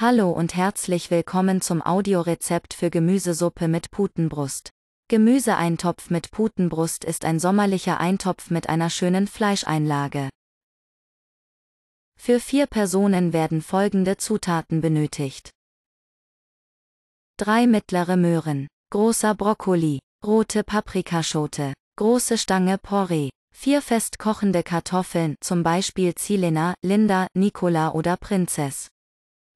Hallo und herzlich willkommen zum Audiorezept für Gemüsesuppe mit Putenbrust. Gemüseeintopf mit Putenbrust ist ein sommerlicher Eintopf mit einer schönen Fleischeinlage. Für vier Personen werden folgende Zutaten benötigt. Drei mittlere Möhren, großer Brokkoli, rote Paprikaschote, große Stange Porree, vier festkochende Kartoffeln, zum Beispiel Zilena, Linda, Nicola oder Prinzess,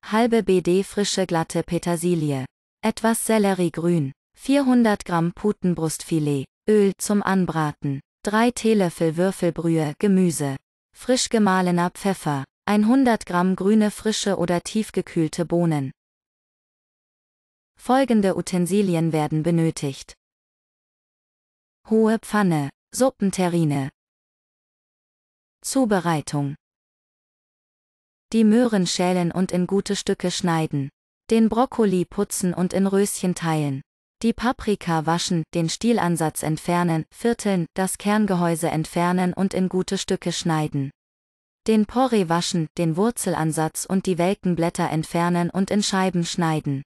halbe BD frische glatte Petersilie, etwas Selleriegrün, 400 Gramm Putenbrustfilet, Öl zum Anbraten, 3 Teelöffel Würfelbrühe, Gemüse, frisch gemahlener Pfeffer, 100 Gramm grüne frische oder tiefgekühlte Bohnen. Folgende Utensilien werden benötigt. Hohe Pfanne, Suppenterrine. Zubereitung die Möhren schälen und in gute Stücke schneiden, den Brokkoli putzen und in Röschen teilen, die Paprika waschen, den Stielansatz entfernen, vierteln, das Kerngehäuse entfernen und in gute Stücke schneiden. Den Porree waschen, den Wurzelansatz und die welken Blätter entfernen und in Scheiben schneiden.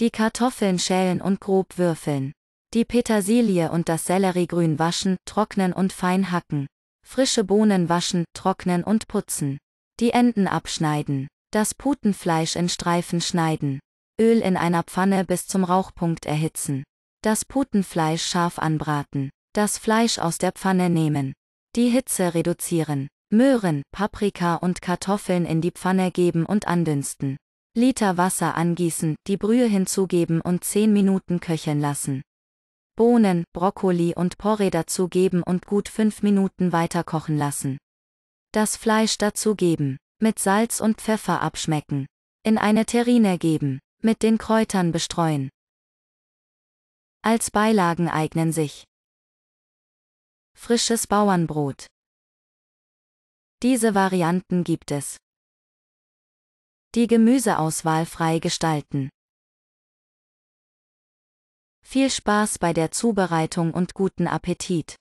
Die Kartoffeln schälen und grob würfeln. Die Petersilie und das Selleriegrün waschen, trocknen und fein hacken. Frische Bohnen waschen, trocknen und putzen. Die Enden abschneiden. Das Putenfleisch in Streifen schneiden. Öl in einer Pfanne bis zum Rauchpunkt erhitzen. Das Putenfleisch scharf anbraten. Das Fleisch aus der Pfanne nehmen. Die Hitze reduzieren. Möhren, Paprika und Kartoffeln in die Pfanne geben und andünsten. Liter Wasser angießen, die Brühe hinzugeben und 10 Minuten köcheln lassen. Bohnen, Brokkoli und Porree dazugeben und gut 5 Minuten weiter kochen lassen. Das Fleisch dazugeben, mit Salz und Pfeffer abschmecken. In eine Terrine geben, mit den Kräutern bestreuen. Als Beilagen eignen sich frisches Bauernbrot. Diese Varianten gibt es. Die Gemüseauswahl frei gestalten. Viel Spaß bei der Zubereitung und guten Appetit!